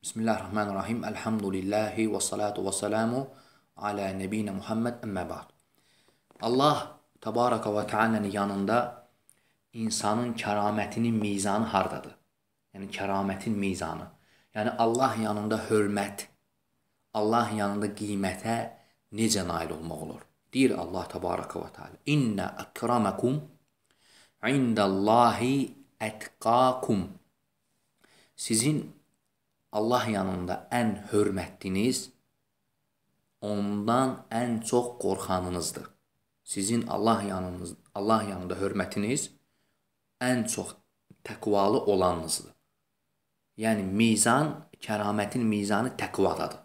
Bismillahirrahmanirrahim. Elhamdülillahi və salatu və salamu alə nebinə Muhammed əmmə ba'd. Allah təbaraka və təalanın yanında insanın kəramətinin mizanı hardadır? Yəni kəramətin mizanı. Yəni Allah yanında hörmət, Allah yanında qiymətə necə nail olmaq olur? Deyir Allah təbaraka və təala: "İnna akramakum indallahi etqakum." Sizin Allah yanında ən hörmətliniz ondan ən çox qorxanınızdır. Sizin Allah yanınız Allah yanında hörmətiniz ən çox təqvalı olanınızdır. Yəni mizan, kəramətin mizanı təqvadadır.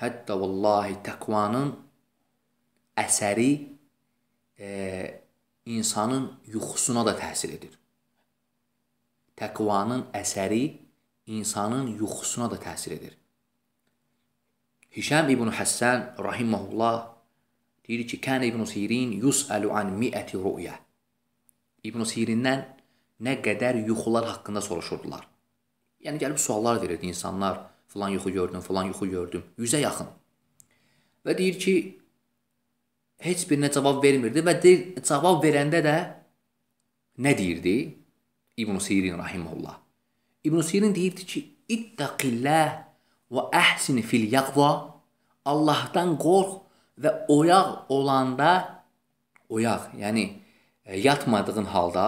Hətta vallahi təqvanın əsəri e, insanın yuxusuna da təsir edir. Təqvanın əsəri insanın yuxusuna da təsir edir. Hişam ibn Həssən rahiməhullah deyir ki, kən ibn Sirin yusəlu an mi'əti rüya. İbn Sirindən nə qədər yuxular haqqında soruşurdular. Yəni gəlib suallar verirdi insanlar, filan yuxu gördüm, filan yuxu gördüm, 100-ə yaxın. Və deyir ki, heç birinə cavab vermirdi və deyir, cavab verəndə də nə deyirdi? İbn Sirin rahiməhullah. İbn Sirin deyirdi ki, ittaqillah və əhsin fil yaqva. Allahdan qorx və oyaq olanda oyaq, yəni e, yatmadığın halda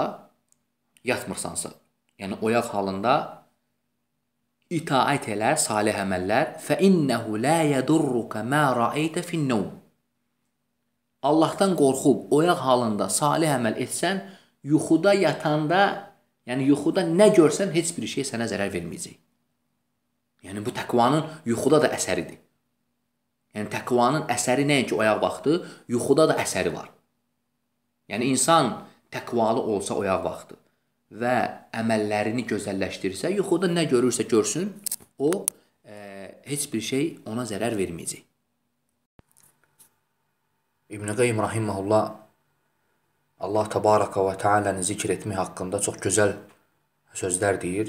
yatmırsansa, yəni oyaq halında itaət elə, salih əməllər, fə innehu la yadurruka ma ra'ayta fin nawm. Allahdan qorxub oyaq halında salih əməl etsən, yuxuda yatanda Yəni yuxuda nə görsən heç bir şey sənə zərər verməyəcək. Yəni bu təqvanın yuxuda da əsəridir. Yəni təqvanın əsəri nəinki oyaq vaxtı, yuxuda da əsəri var. Yəni insan təqvalı olsa oyaq vaxtı və əməllərini gözəlləşdirsə, yuxuda nə görürsə görsün, o e, heç bir şey ona zərər verməyəcək. İbn Qayyim rahimehullah Allah təbaraka və təaləni zikr etmək haqqında çox gözəl sözlər deyir.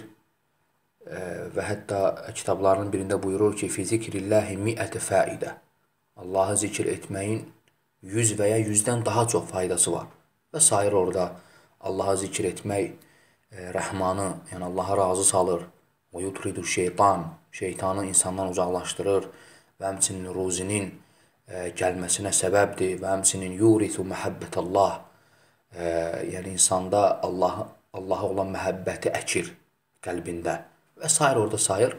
Və hətta kitablarının birində buyurur ki, fi zikrillahi mi'ətə faidə. Allahı zikr etməyin 100 və ya 100-dən daha çox faydası var. Və sayır orada Allahı zikr etmək e, rəhmanı, yəni Allaha razı salır. O yutridu şeytan, şeytanı insandan uzaqlaşdırır və həmçinin ruzinin e, gəlməsinə səbəbdir və həmçinin yurithu məhəbbət Allah, e, yəni insanda Allah Allaha olan məhəbbəti əkir qəlbində və s. orada sayır.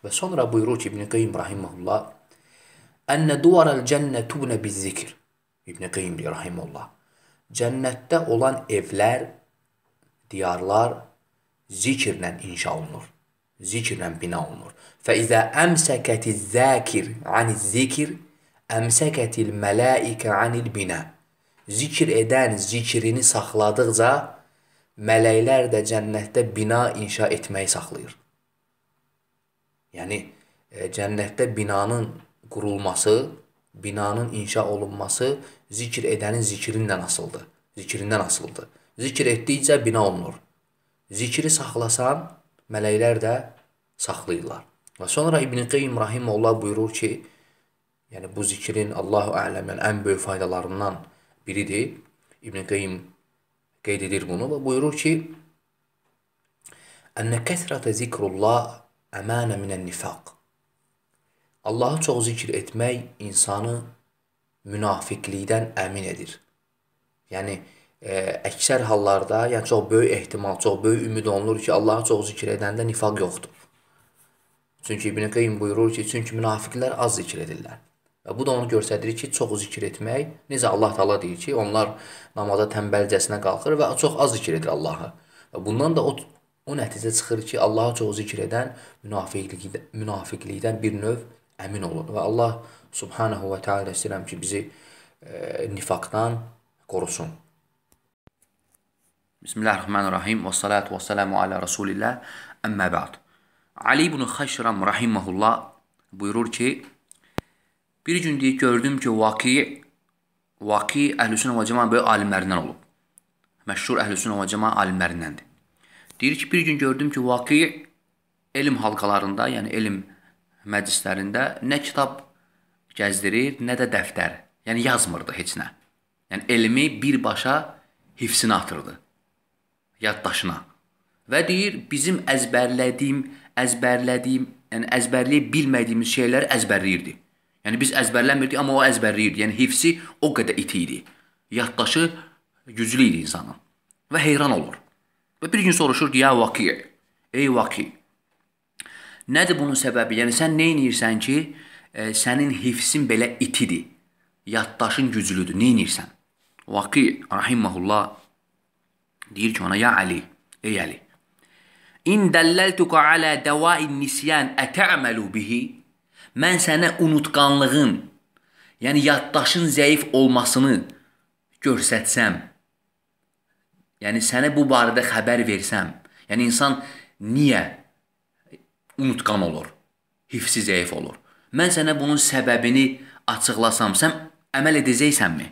Və sonra buyurur ki, İbn Qayyim rahimehullah "Enne duvaral cenne tubne bizzikr." İbn Qayyim rahimehullah. Cənnətdə olan evlər, diyarlar zikirlə inşa olunur. Zikirlə bina olunur. Fə izə əmsəkətiz zəkir aniz zikr, əmsəkətil mələikə anil bina. Zikr edən zikrini saxladıqca mələklər də cənnətdə bina inşa etməyi saxlayır. Yəni e, cənnətdə binanın qurulması, binanın inşa olunması zikr edənin zikrindən asıldır. Zikrindən asıldır. Zikr etdikcə bina olunur. Zikri saxlasan, mələklər də saxlayırlar. Və sonra İbn Qeyyim rahimehullah buyurur ki, yəni bu zikrin Allahu ələm yəni ən böyük faydalarından biri deyib, İbn Qayyim qeyd edir bunu və buyurur ki: "Ənə kəsrətə zikrullah əmanə minən nifaq." Allahı çox zikr etmək insanı münafiqlikdən əmin edir. Yəni ə, e, əksər hallarda, yəni çox böyük ehtimal, çox böyük ümid olunur ki, Allahı çox zikr edəndə nifaq yoxdur. Çünki İbn Qayyim buyurur ki, çünki münafiqlər az zikr edirlər. Bu da onu göstərir ki, çox zikr etmək, necə Allah Taala deyir ki, onlar namaza tənbəlcəsinə qalxır və çox az zikr edir Allahı. Bundan da o o nəticə çıxır ki, Allahı çox zikr edən münafiqlikdən münafiqlikdən bir növ əmin olur və Allah Subhanahu və Taala istəyirəm ki, bizi e, nifaqdan qorusun. Bismillahirrahmanirrahim. Və salatu və salamu alə Rasulillah. Əmmə ba'd. Ali ibn Xəşram rahimehullah buyurur ki, Bir gün deyir gördüm ki, Vaki Vaki Əhlüsünnə və Cəmaənin böyük alimlərindən olub. Məşhur Əhlüsünnə və Cəmaə alimlərindəndir. Deyir ki, bir gün gördüm ki, Vaki elm halqalarında, yəni elm məclislərində nə kitab gəzdirir, nə də dəftər. Yəni yazmırdı heç nə. Yəni elmi birbaşa hifsinə atırdı. Yaddaşına. Və deyir, bizim əzbərlədiyim, əzbərlədiyim, yəni əzbərləyə bilmədiyimiz şeylər əzbərləyirdi. Yəni biz əzbərləmirdik, amma o əzbərləyirdi. Yəni hifsi o qədər iti idi. Yaddaşı güclü idi insanın. Və heyran olur. Və bir gün soruşur ki, ya vaki, ey vaki. Nədir bunun səbəbi? Yəni sən nə edirsən ki, e, sənin hifsin belə itidir. Yaddaşın güclüdür. Nə edirsən? Vaki rahimehullah deyir ki ona, ya Ali, ey Ali. İn dəllaltuka ala dawa'i nisyan at'amalu bihi? mən sənə unutqanlığın, yəni yaddaşın zəif olmasını görsətsəm, yəni sənə bu barədə xəbər versəm, yəni insan niyə unutqan olur, hifsi zəif olur? Mən sənə bunun səbəbini açıqlasam, sən əməl edəcəksənmi?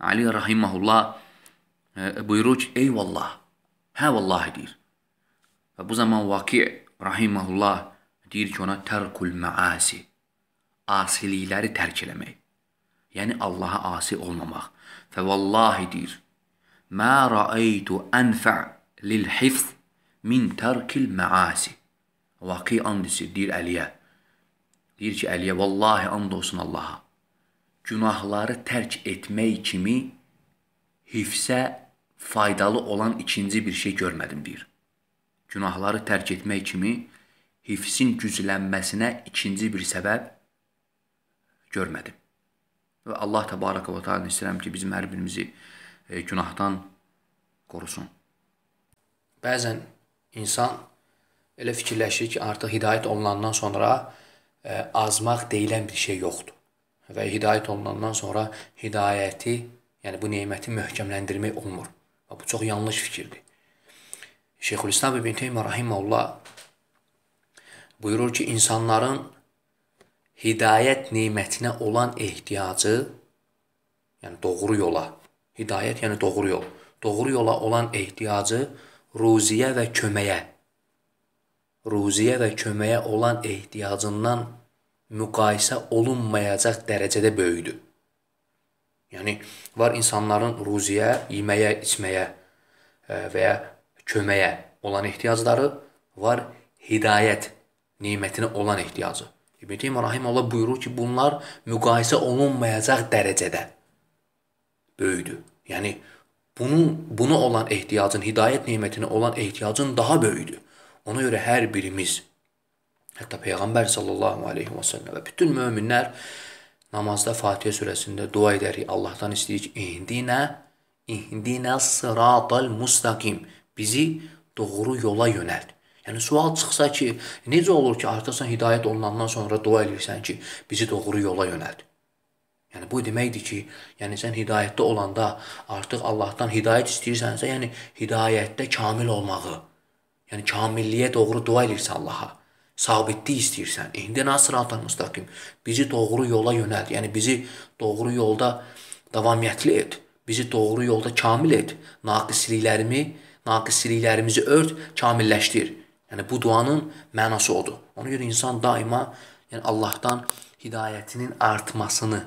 Ali rahimehullah e, buyurur ki, "Ey vallah, hə vallah" deyir. Və bu zaman Vaqi rahimehullah Deyir ki, ona tərkul məasi, asilikləri tərk eləmək. Yəni Allaha asi olmamaq. Fə vallahi deyir, mə ra'aytu anfa lil hifz min tərkil məasi. Vaqi andisi deyir Əliyə. Deyir ki, Əliyə vallahi and olsun Allaha. Günahları tərk etmək kimi hifsə faydalı olan ikinci bir şey görmədim deyir. Günahları tərk etmək kimi hifsin güclənməsinə ikinci bir səbəb görmədim. Və Allah təbaraka və təala istəyirəm ki, bizim hər birimizi e, günahdan qorusun. Bəzən insan elə fikirləşir ki, artıq hidayət olunandan sonra ə, e, azmaq deyilən bir şey yoxdur. Və hidayət olunandan sonra hidayəti, yəni bu neməti möhkəmləndirmək olmur. Və bu çox yanlış fikirdir. Şeyxülislam İbn Teymiyyə rahimehullah buyurur ki, insanların hidayət nemətinə olan ehtiyacı, yəni doğru yola, hidayət yəni doğru yol, doğru yola olan ehtiyacı ruziyə və köməyə, ruziyə və köməyə olan ehtiyacından müqayisə olunmayacaq dərəcədə böyüdü. Yəni, var insanların ruziyə, yeməyə, içməyə e, və ya köməyə olan ehtiyacları var hidayət nemətinə olan ehtiyacı. İbn Teymiyyə rahimehullah buyurur ki, bunlar müqayisə olunmayacaq dərəcədə böyükdür. Yəni bunun buna olan ehtiyacın, hidayət nemətinə olan ehtiyacın daha böyükdür. Ona görə hər birimiz hətta peyğəmbər sallallahu alayhi və sallam və bütün möminlər namazda Fatihə surəsində dua edərik. Allahdan istəyirik ihdinə ihdinə sıratal mustaqim. Bizi doğru yola yönəlt. Yəni sual çıxsa ki, necə olur ki, artasan hidayət olunandan sonra dua elirsən ki, bizi doğru yola yönəld. Yəni bu deməkdir ki, yəni sən hidayətdə olanda artıq Allahdan hidayət istəyirsənsə, yəni hidayətdə kamil olmağı, yəni kamilliyə doğru dua elirsən Allah'a. Sabitlik istəyirsən. İndi nasıratal müstəqim. Bizi doğru yola yönəld. Yəni bizi doğru yolda davamiyyətli et. Bizi doğru yolda kamil et. Naqisliklərimi, naqisliklərimizi ört, kamilləşdir. Yəni bu duanın mənası odur. Ona görə insan daima yəni Allahdan hidayətinin artmasını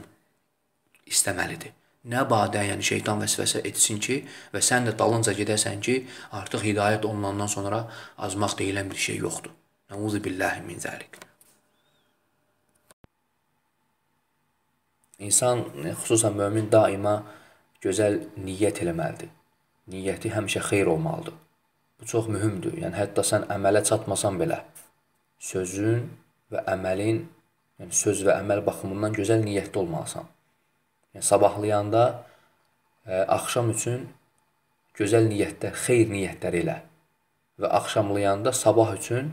istəməlidir. Nə badə, yəni şeytan vəsvəsə etsin ki, və sən də dalınca gedəsən ki, artıq hidayət olunandan sonra azmaq deyilən bir şey yoxdur. Nauzu billahi min zəlik. İnsan, e, xüsusən mömin daima gözəl niyyət eləməlidir. Niyyəti həmişə xeyir olmalıdır. Bu çox mühümdür. Yəni hətta sən əmələ çatmasan belə sözün və əməlin, yəni söz və əməl baxımından gözəl niyyətli olmalısan. Yəni sabahlayanda ə, e, axşam üçün gözəl niyyətdə, xeyir niyyətləri ilə və axşamlayanda sabah üçün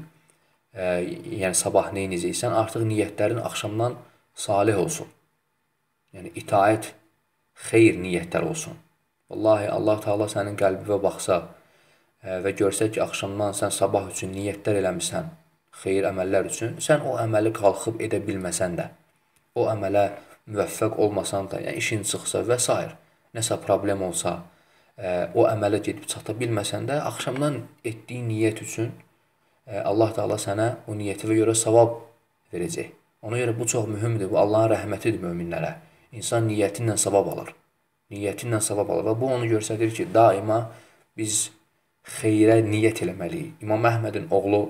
ə, e, yəni sabah nə edəcəksən, artıq niyyətlərin axşamdan salih olsun. Yəni itaət, xeyir niyyətlər olsun. Vallahi Allah Taala sənin qəlbinə baxsa, Hə, və görsək ki, axşamdan sən sabah üçün niyyətlər eləmisən, xeyir əməllər üçün, sən o əməli qalxıb edə bilməsən də, o əmələ müvəffəq olmasan da, yəni işin çıxsa və s. nəsə problem olsa, hə, o əmələ gedib çata bilməsən də, axşamdan etdiyin niyyət üçün hə, Allah Taala sənə o niyyətinə görə savab verəcək. Ona görə bu çox mühümdür. Bu Allahın rəhmətidir möminlərə. İnsan niyyətinlə savab alır. Niyyətinlə savab alır və bu onu göstərir ki, daima biz xeyrə niyyət eləməliyik. İmam Əhmədin oğlu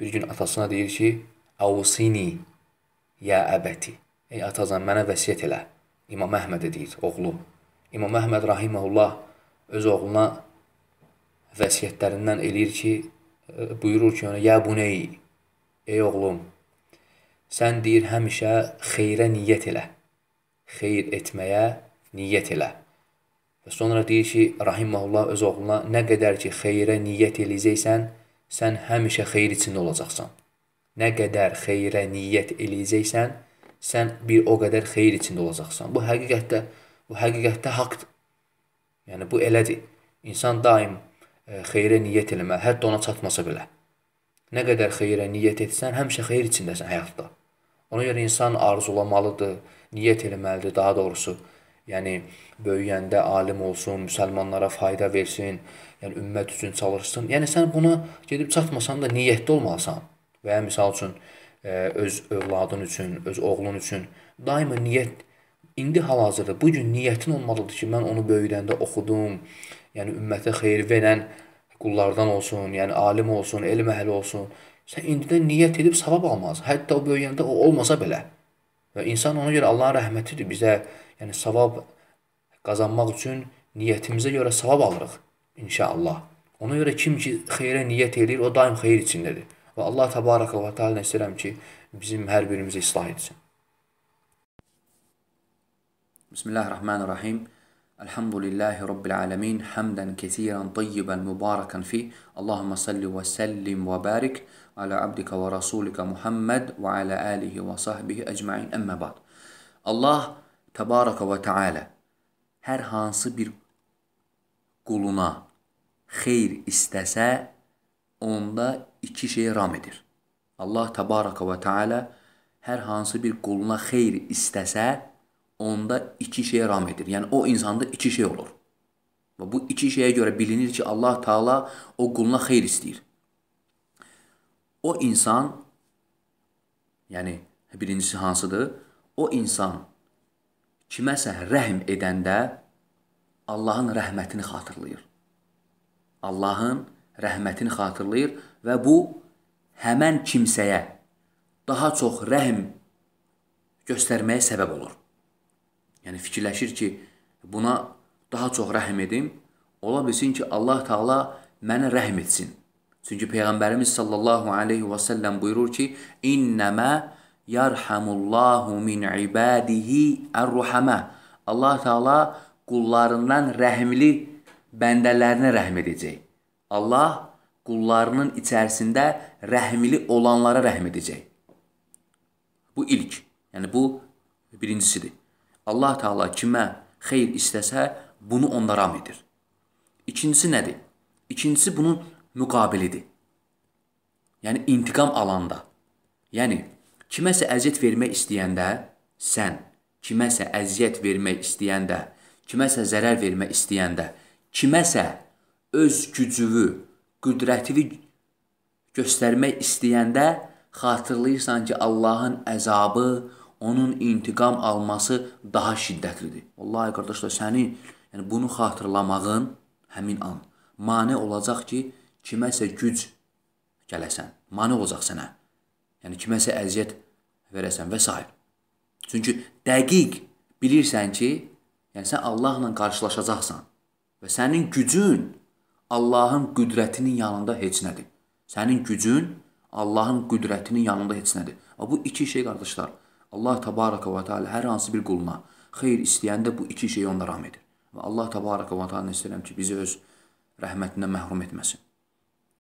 bir gün atasına deyir ki, Avusini, ya əbəti, ey atazan mənə vəsiyyət elə. İmam Əhmədə deyir, oğlu. İmam Əhməd rahiməhullah öz oğluna vəsiyyətlərindən eləyir ki, e, buyurur ki, ona, ya buney, ey oğlum, sən deyir həmişə xeyrə niyyət elə, xeyr etməyə niyyət elə. Və sonra deyir ki, rahimehullah öz oğluna nə qədər ki xeyrə niyyət eləyəcəksən, sən həmişə xeyir içində olacaqsan. Nə qədər xeyrə niyyət eləyəcəksən, sən bir o qədər xeyir içində olacaqsan. Bu həqiqətdə bu həqiqətdə haqqdır. Yəni bu elədir. İnsan daim e, xeyrə niyyət eləmə, hətta ona çatmasa belə. Nə qədər xeyrə niyyət etsən, həmişə xeyir içindəsən həyatda. Ona görə insan arzulamalıdır, niyyət eləməlidir, daha doğrusu Yəni böyüyəndə alim olsun, müsəlmanlara fayda versin, yəni ümmət üçün çalışsın. Yəni sən buna gedib çatmasan da niyyətli olmalısan. Və ya məsəl üçün e, öz övladın üçün, öz oğlun üçün daima niyyət indi hal-hazırda bu gün niyyətin olmalıdır ki, mən onu böyüdəndə oxudum, yəni ümmətə xeyir verən qullardan olsun, yəni alim olsun, elm əhli olsun. Sən indidən niyyət edib savab almalısan. Hətta o böyüyəndə o olmasa belə. Və insan ona görə Allahın rəhmətidir bizə yəni savab qazanmaq üçün niyyətimizə görə savab alırıq inşallah. Ona görə kim ki xeyrə niyyət eləyir, o daim xeyir içindədir. Və Allah təbaraka və təala istəyirəm ki, bizim hər birimizi islah etsin. Bismillahirrahmanirrahim. Elhamdülillahi rabbil alamin. Hamdan kesiran tayyiban mubarakan fi. Allahumma salli və sallim və barik ala abdika və rasulika Muhammed və ala alihi və sahbihi ecmaîn. Amma ba'd. Allah Təbarəkə və Teala hər hansı bir quluna xeyir istəsə, onda iki şey ram edir. Allah Təbarəkə və Teala hər hansı bir quluna xeyir istəsə, onda iki şey ram edir. Yəni o insanda iki şey olur. Və bu iki şeyə görə bilinir ki, Allah Taala o quluna xeyir istəyir. O insan yəni birincisi hansıdır? O insan kiməsə rəhm edəndə Allahın rəhmətini xatırlayır. Allahın rəhmətini xatırlayır və bu həmən kimsəyə daha çox rəhm göstərməyə səbəb olur. Yəni fikirləşir ki, buna daha çox rəhm edim, ola bilsin ki, Allah Taala mənə rəhm etsin. Çünki peyğəmbərimiz sallallahu alayhi və sallam buyurur ki, "İnnəmə Yarhamullahu min ibadihi ər-ruhamə. Allah Taala qullarından rəhimli bəndələrinə rəhm edəcək. Allah qullarının içərisində rəhimli olanlara rəhm edəcək. Bu ilk, yəni bu birincisidir. Allah Taala kimə xeyir istəsə, bunu onlara am edir. İkincisi nədir? İkincisi bunun müqabilidir. Yəni intiqam alanda. Yəni Kiməsə əziyyət vermək istəyəndə sən, kiməsə əziyyət vermək istəyəndə, kiməsə zərər vermək istəyəndə, kiməsə öz gücünü, qüdrətini göstərmək istəyəndə xatırlayırsan ki, Allahın əzabı, onun intiqam alması daha şiddətlidir. Vallahi qardaşlar, səni yəni bunu xatırlamağın həmin an mane olacaq ki, kiməsə güc gələsən, mane olacaq sənə yəni kiməsə əziyyət verəsən və s. Çünki dəqiq bilirsən ki, yəni sən Allahla qarşılaşacaqsan və sənin gücün Allahın qüdrətinin yanında heç nədir. Sənin gücün Allahın qüdrətinin yanında heç nədir. Və bu iki şey qardaşlar, Allah təbaraka və təala hər hansı bir quluna xeyir istəyəndə bu iki şeyi ona ram edir. Və Allah təbaraka və təala istəyirəm ki, bizi öz rəhmətindən məhrum etməsin.